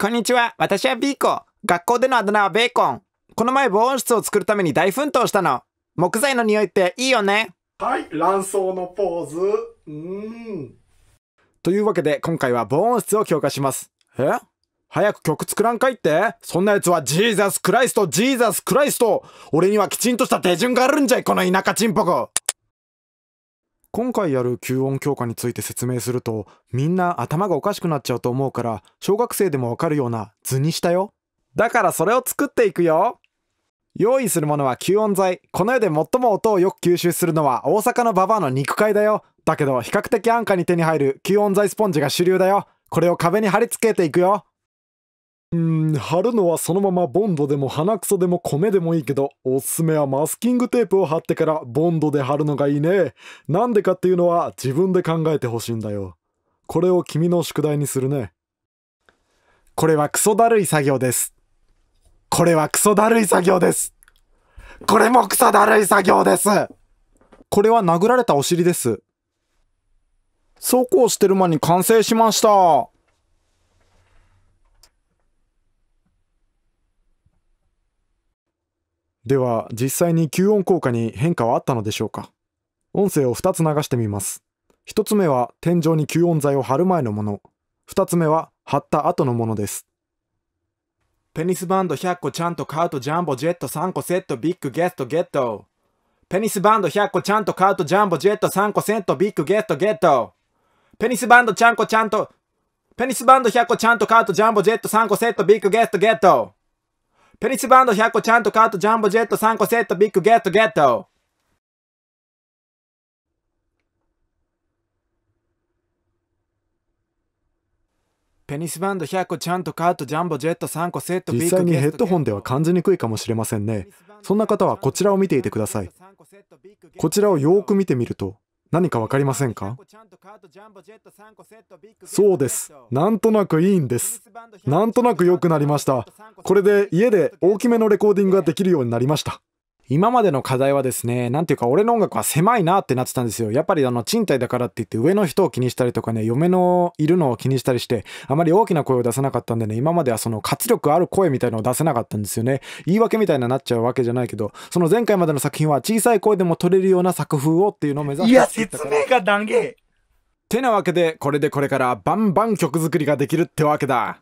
こんにちは。私はビーコ。学校でのあだ名はベーコン。この前防音室を作るために大奮闘したの。木材の匂いっていいよね。はい、卵巣のポーズ。うーん。というわけで、今回は防音室を強化します。え早く曲作らんかいってそんな奴はジーザスクライスト、ジーザスクライスト俺にはきちんとした手順があるんじゃい、この田舎チンポコ今回やる吸音強化について説明するとみんな頭がおかしくなっちゃうと思うから小学生でもわかるような図にしたよだからそれを作っていくよ用意するものは吸音材この世で最も音をよく吸収するのは大阪のババアの肉塊だよだけど比較的安価に手に入る吸音材スポンジが主流だよこれを壁に貼り付けていくようん、貼るのはそのままボンドでも鼻くそでも米でもいいけど、おすすめはマスキングテープを貼ってからボンドで貼るのがいいね。なんでかっていうのは自分で考えてほしいんだよ。これを君の宿題にするね。これはクソだるい作業です。これはクソだるい作業です。これもクソだるい作業です。これは殴られたお尻です。そうこうしてる間に完成しました。では実際に吸音効果に変化はあったのでしょうか音声を2つ流してみます1つ目は天井に吸音材を貼る前のもの2つ目は貼った後のものですペニスバンド100個ちゃんと買うとジャンボジェット3個セットビッグゲストゲットペニスバンド100個ちゃんと買うとジャンボジェット3個セットビッグゲストゲットペニスバンドちゃんこちゃんとペニスバンド100個ちゃんと買うとジャンボジェット3個セットビッグゲストゲットペニスバンド100個ちゃんとカートジャンボジェット3個セットビッグゲットゲットペニスバンド100個ちゃんとカートジャンボジェット3個セット実際にヘッドホンでは感じにくいかもしれませんねそんな方はこちらを見ていてくださいこちらをよーく見てみると何かわかりませんかそうです。なんとなくいいんです。なんとなく良くなりました。これで家で大きめのレコーディングができるようになりました。今までの課題はですね、なんていうか俺の音楽は狭いなってなってたんですよ。やっぱりあの賃貸だからって言って上の人を気にしたりとかね、嫁のいるのを気にしたりして、あまり大きな声を出せなかったんでね、今まではその活力ある声みたいのを出せなかったんですよね。言い訳みたいになっちゃうわけじゃないけど、その前回までの作品は小さい声でも取れるような作風をっていうのを目指していや、説明が断言てなわけで、これでこれからバンバン曲作りができるってわけだ。